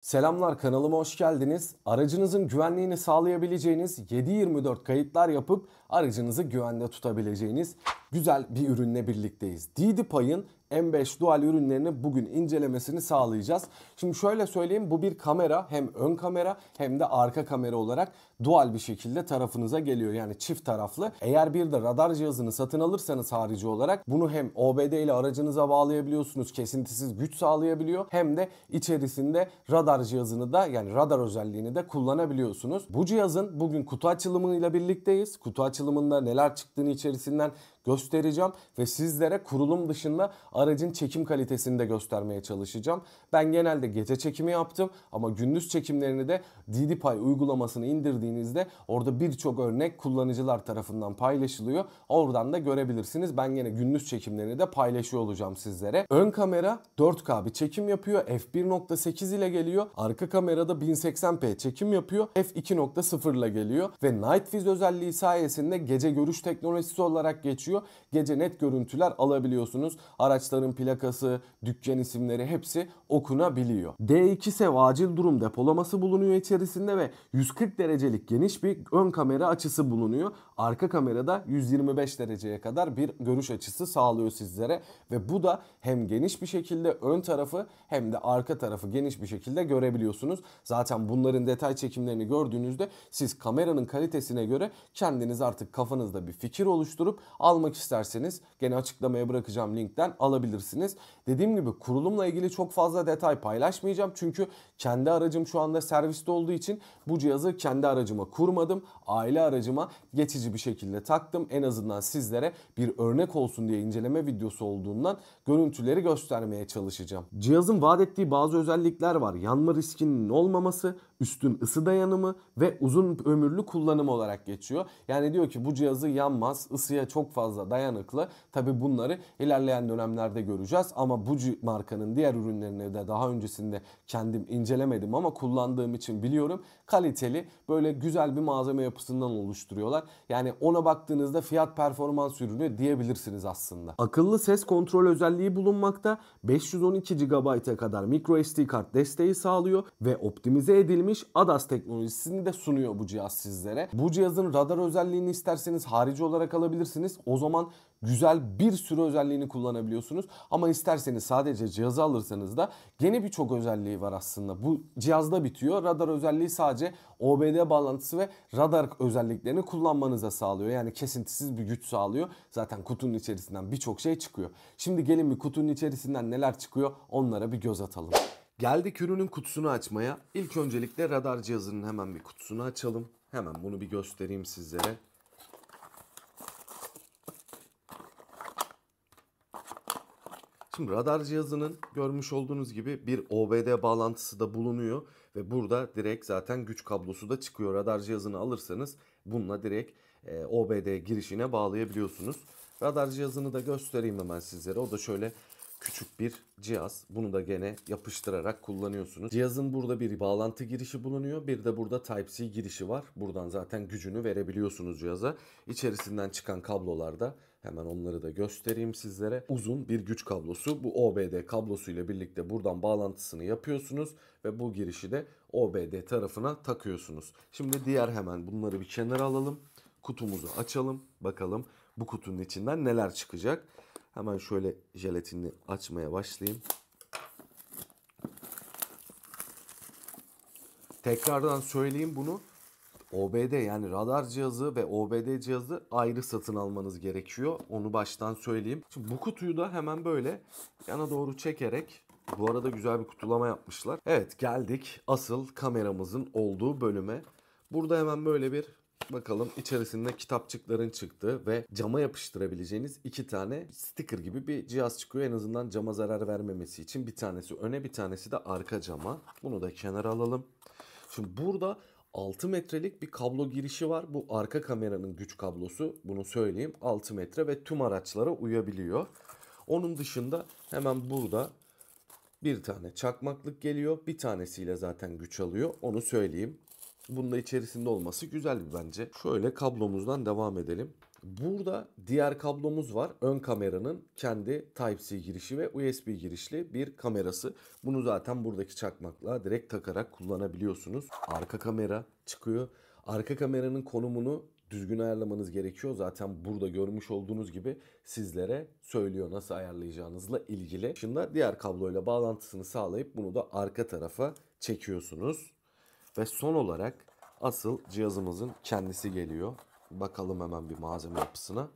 Selamlar kanalıma hoş geldiniz. Aracınızın güvenliğini sağlayabileceğiniz 7/24 kayıtlar yapıp aracınızı güvende tutabileceğiniz güzel bir ürünle birlikteyiz. Didipay'ın M5 dual ürünlerini bugün incelemesini sağlayacağız. Şimdi şöyle söyleyeyim bu bir kamera hem ön kamera hem de arka kamera olarak dual bir şekilde tarafınıza geliyor. Yani çift taraflı. Eğer bir de radar cihazını satın alırsanız harici olarak bunu hem OBD ile aracınıza bağlayabiliyorsunuz. Kesintisiz güç sağlayabiliyor. Hem de içerisinde radar cihazını da yani radar özelliğini de kullanabiliyorsunuz. Bu cihazın bugün kutu açılımıyla birlikteyiz. Kutu açılımında neler çıktığını içerisinden göstereceğim ve sizlere kurulum dışında aracın çekim kalitesini de göstermeye çalışacağım. Ben genelde gece çekimi yaptım ama gündüz çekimlerini de DDPy uygulamasını indirdiğinizde orada birçok örnek kullanıcılar tarafından paylaşılıyor. Oradan da görebilirsiniz. Ben yine gündüz çekimlerini de paylaşıyor olacağım sizlere. Ön kamera 4K bir çekim yapıyor. f1.8 ile geliyor. Arka kamerada 1080p çekim yapıyor. f2.0 ile geliyor ve Night Vision özelliği sayesinde gece görüş teknolojisi olarak geçiyor geçiyor. Gece net görüntüler alabiliyorsunuz. Araçların plakası, dükkan isimleri hepsi okunabiliyor. D2 SEV acil durum depolaması bulunuyor içerisinde ve 140 derecelik geniş bir ön kamera açısı bulunuyor arka kamerada 125 dereceye kadar bir görüş açısı sağlıyor sizlere ve bu da hem geniş bir şekilde ön tarafı hem de arka tarafı geniş bir şekilde görebiliyorsunuz. Zaten bunların detay çekimlerini gördüğünüzde siz kameranın kalitesine göre kendiniz artık kafanızda bir fikir oluşturup almak isterseniz gene açıklamaya bırakacağım linkten alabilirsiniz. Dediğim gibi kurulumla ilgili çok fazla detay paylaşmayacağım çünkü kendi aracım şu anda serviste olduğu için bu cihazı kendi aracıma kurmadım. Aile aracıma geçici bir şekilde taktım. En azından sizlere bir örnek olsun diye inceleme videosu olduğundan görüntüleri göstermeye çalışacağım. Cihazın vaat ettiği bazı özellikler var. Yanma riskinin olmaması, üstün ısı dayanımı ve uzun ömürlü kullanım olarak geçiyor. Yani diyor ki bu cihazı yanmaz, ısıya çok fazla dayanıklı. Tabi bunları ilerleyen dönemlerde göreceğiz ama bu markanın diğer ürünlerini de daha öncesinde kendim incelemedim ama kullandığım için biliyorum. Kaliteli böyle güzel bir malzeme yapısından oluşturuyorlar. Yani ona baktığınızda fiyat performans ürünü diyebilirsiniz aslında. Akıllı ses kontrol özelliği bulunmakta. 512 GB'a kadar micro SD kart desteği sağlıyor ve optimize edilmiş geliştirilmiş ADAS teknolojisini de sunuyor bu cihaz sizlere. Bu cihazın radar özelliğini isterseniz harici olarak alabilirsiniz. O zaman güzel bir sürü özelliğini kullanabiliyorsunuz. Ama isterseniz sadece cihazı alırsanız da gene birçok özelliği var aslında. Bu cihazda bitiyor. Radar özelliği sadece OBD bağlantısı ve radar özelliklerini kullanmanıza sağlıyor. Yani kesintisiz bir güç sağlıyor. Zaten kutunun içerisinden birçok şey çıkıyor. Şimdi gelin bir kutunun içerisinden neler çıkıyor onlara bir göz atalım. Geldik ürünün kutusunu açmaya. İlk öncelikle radar cihazının hemen bir kutusunu açalım. Hemen bunu bir göstereyim sizlere. Şimdi radar cihazının görmüş olduğunuz gibi bir OBD bağlantısı da bulunuyor ve burada direkt zaten güç kablosu da çıkıyor. Radar cihazını alırsanız bununla direkt e, OBD girişine bağlayabiliyorsunuz. Radar cihazını da göstereyim hemen sizlere. O da şöyle küçük bir cihaz. Bunu da gene yapıştırarak kullanıyorsunuz. Cihazın burada bir bağlantı girişi bulunuyor. Bir de burada Type-C girişi var. Buradan zaten gücünü verebiliyorsunuz cihaza. İçerisinden çıkan kablolarda hemen onları da göstereyim sizlere. Uzun bir güç kablosu. Bu OBD kablosu ile birlikte buradan bağlantısını yapıyorsunuz ve bu girişi de OBD tarafına takıyorsunuz. Şimdi diğer hemen bunları bir kenara alalım. Kutumuzu açalım. Bakalım bu kutunun içinden neler çıkacak. Hemen şöyle jelatinini açmaya başlayayım. Tekrardan söyleyeyim bunu. OBD yani radar cihazı ve OBD cihazı ayrı satın almanız gerekiyor. Onu baştan söyleyeyim. Şimdi bu kutuyu da hemen böyle yana doğru çekerek bu arada güzel bir kutulama yapmışlar. Evet geldik asıl kameramızın olduğu bölüme. Burada hemen böyle bir Bakalım içerisinde kitapçıkların çıktı ve cama yapıştırabileceğiniz iki tane sticker gibi bir cihaz çıkıyor. En azından cama zarar vermemesi için bir tanesi öne bir tanesi de arka cama. Bunu da kenara alalım. Şimdi burada 6 metrelik bir kablo girişi var. Bu arka kameranın güç kablosu. Bunu söyleyeyim. 6 metre ve tüm araçlara uyabiliyor. Onun dışında hemen burada bir tane çakmaklık geliyor. Bir tanesiyle zaten güç alıyor. Onu söyleyeyim. Bunun da içerisinde olması güzel bir bence. Şöyle kablomuzdan devam edelim. Burada diğer kablomuz var. Ön kameranın kendi Type-C girişi ve USB girişli bir kamerası. Bunu zaten buradaki çakmakla direkt takarak kullanabiliyorsunuz. Arka kamera çıkıyor. Arka kameranın konumunu düzgün ayarlamanız gerekiyor. Zaten burada görmüş olduğunuz gibi sizlere söylüyor nasıl ayarlayacağınızla ilgili. Şimdi diğer kabloyla bağlantısını sağlayıp bunu da arka tarafa çekiyorsunuz. Ve son olarak asıl cihazımızın kendisi geliyor. Bakalım hemen bir malzeme yapısına.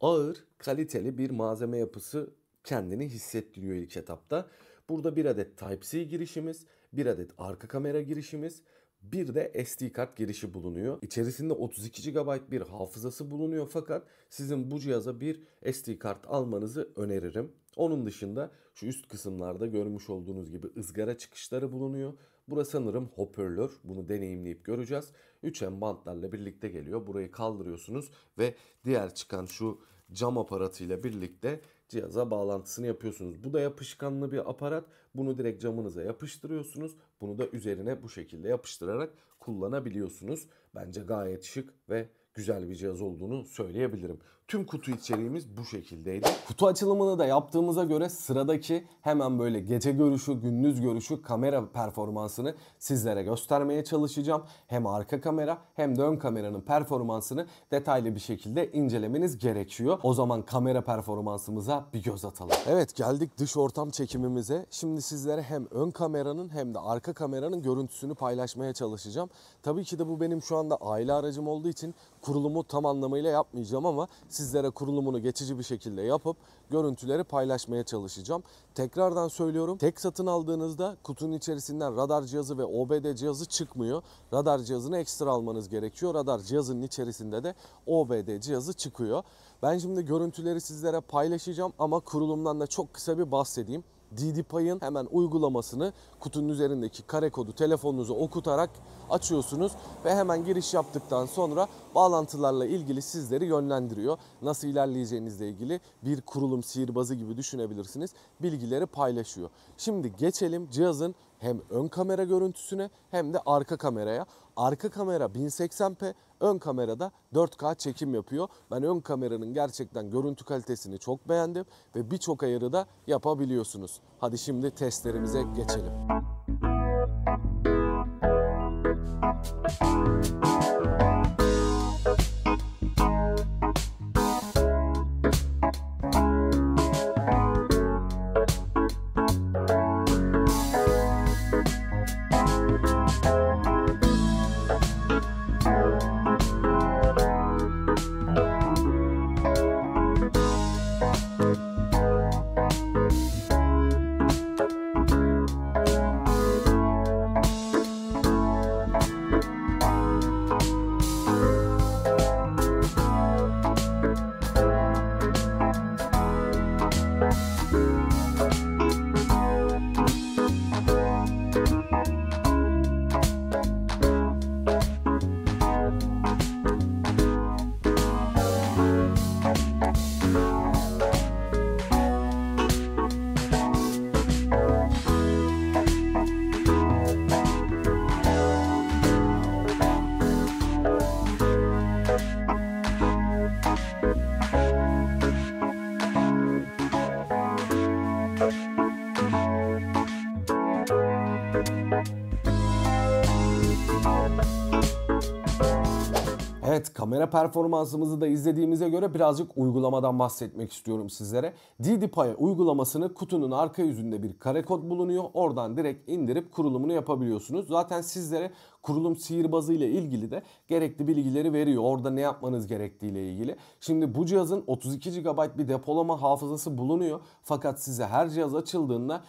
Ağır, kaliteli bir malzeme yapısı kendini hissettiriyor ilk etapta. Burada bir adet Type-C girişimiz, bir adet arka kamera girişimiz, bir de SD kart girişi bulunuyor. İçerisinde 32 GB bir hafızası bulunuyor fakat sizin bu cihaza bir SD kart almanızı öneririm. Onun dışında şu üst kısımlarda görmüş olduğunuz gibi ızgara çıkışları bulunuyor. Burası sanırım hoparlör. Bunu deneyimleyip göreceğiz. 3M bantlarla birlikte geliyor. Burayı kaldırıyorsunuz ve diğer çıkan şu cam aparatıyla birlikte cihaza bağlantısını yapıyorsunuz. Bu da yapışkanlı bir aparat. Bunu direkt camınıza yapıştırıyorsunuz. Bunu da üzerine bu şekilde yapıştırarak kullanabiliyorsunuz. Bence gayet şık ve güzel bir cihaz olduğunu söyleyebilirim. Tüm kutu içeriğimiz bu şekildeydi. Kutu açılımını da yaptığımıza göre sıradaki hemen böyle gece görüşü, gündüz görüşü kamera performansını sizlere göstermeye çalışacağım. Hem arka kamera hem de ön kameranın performansını detaylı bir şekilde incelemeniz gerekiyor. O zaman kamera performansımıza bir göz atalım. Evet geldik dış ortam çekimimize. Şimdi sizlere hem ön kameranın hem de arka kameranın görüntüsünü paylaşmaya çalışacağım. Tabii ki de bu benim şu anda aile aracım olduğu için kurulumu tam anlamıyla yapmayacağım ama sizlere kurulumunu geçici bir şekilde yapıp görüntüleri paylaşmaya çalışacağım. Tekrardan söylüyorum. Tek satın aldığınızda kutunun içerisinden radar cihazı ve OBD cihazı çıkmıyor. Radar cihazını ekstra almanız gerekiyor. Radar cihazının içerisinde de OBD cihazı çıkıyor. Ben şimdi görüntüleri sizlere paylaşacağım ama kurulumdan da çok kısa bir bahsedeyim. DD Pay'ın hemen uygulamasını kutunun üzerindeki kare kodu telefonunuza okutarak açıyorsunuz ve hemen giriş yaptıktan sonra bağlantılarla ilgili sizleri yönlendiriyor. Nasıl ilerleyeceğinizle ilgili bir kurulum sihirbazı gibi düşünebilirsiniz. Bilgileri paylaşıyor. Şimdi geçelim cihazın hem ön kamera görüntüsüne hem de arka kameraya. Arka kamera 1080p, Ön kamerada 4K çekim yapıyor. Ben ön kameranın gerçekten görüntü kalitesini çok beğendim ve birçok ayarı da yapabiliyorsunuz. Hadi şimdi testlerimize geçelim. kamera performansımızı da izlediğimize göre birazcık uygulamadan bahsetmek istiyorum sizlere. DDPI uygulamasını kutunun arka yüzünde bir kare kod bulunuyor. Oradan direkt indirip kurulumunu yapabiliyorsunuz. Zaten sizlere kurulum sihirbazı ile ilgili de gerekli bilgileri veriyor. Orada ne yapmanız gerektiği ile ilgili. Şimdi bu cihazın 32 GB bir depolama hafızası bulunuyor. Fakat size her cihaz açıldığında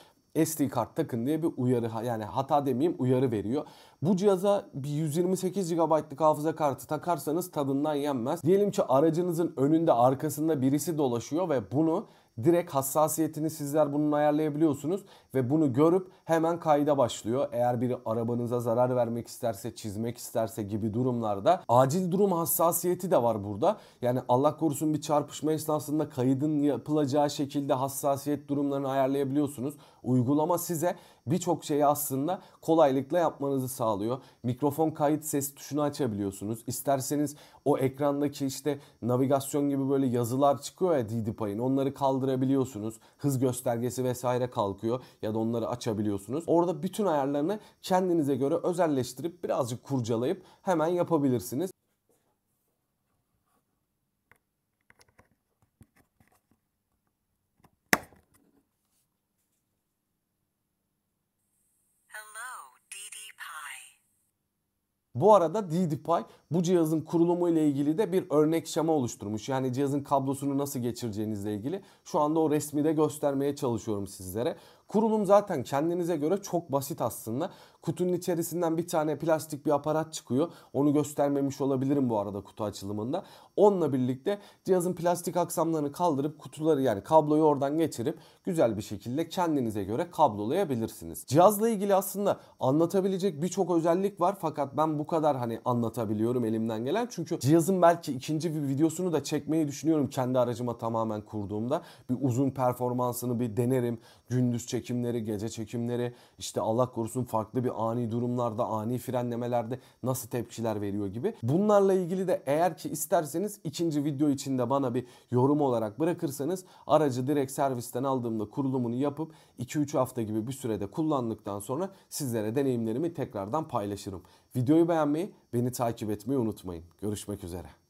SD kart takın diye bir uyarı yani hata demeyeyim uyarı veriyor. Bu cihaza bir 128 GB'lık hafıza kartı takarsanız tadından yenmez. Diyelim ki aracınızın önünde arkasında birisi dolaşıyor ve bunu direkt hassasiyetini sizler bunun ayarlayabiliyorsunuz ve bunu görüp hemen kayda başlıyor. Eğer biri arabanıza zarar vermek isterse, çizmek isterse gibi durumlarda acil durum hassasiyeti de var burada. Yani Allah korusun bir çarpışma esnasında kaydın yapılacağı şekilde hassasiyet durumlarını ayarlayabiliyorsunuz. Uygulama size birçok şeyi aslında kolaylıkla yapmanızı sağlıyor. Mikrofon kayıt ses tuşunu açabiliyorsunuz. İsterseniz o ekrandaki işte navigasyon gibi böyle yazılar çıkıyor ya DDPay'ın onları kaldırabiliyorsunuz. Hız göstergesi vesaire kalkıyor ya da onları açabiliyorsunuz. Orada bütün ayarlarını kendinize göre özelleştirip birazcık kurcalayıp hemen yapabilirsiniz. Bu arada DDPi bu cihazın kurulumu ile ilgili de bir örnek şema oluşturmuş. Yani cihazın kablosunu nasıl geçireceğinizle ilgili. Şu anda o resmi de göstermeye çalışıyorum sizlere. Kurulum zaten kendinize göre çok basit aslında. Kutunun içerisinden bir tane plastik bir aparat çıkıyor. Onu göstermemiş olabilirim bu arada kutu açılımında. Onunla birlikte cihazın plastik aksamlarını kaldırıp kutuları yani kabloyu oradan geçirip güzel bir şekilde kendinize göre kablolayabilirsiniz. Cihazla ilgili aslında anlatabilecek birçok özellik var fakat ben bu kadar hani anlatabiliyorum elimden gelen. Çünkü cihazın belki ikinci bir videosunu da çekmeyi düşünüyorum kendi aracıma tamamen kurduğumda. Bir uzun performansını bir denerim gündüz çekimleri, gece çekimleri, işte Allah korusun farklı bir ani durumlarda, ani frenlemelerde nasıl tepkiler veriyor gibi. Bunlarla ilgili de eğer ki isterseniz ikinci video içinde bana bir yorum olarak bırakırsanız aracı direkt servisten aldığımda kurulumunu yapıp 2-3 hafta gibi bir sürede kullandıktan sonra sizlere deneyimlerimi tekrardan paylaşırım. Videoyu beğenmeyi, beni takip etmeyi unutmayın. Görüşmek üzere.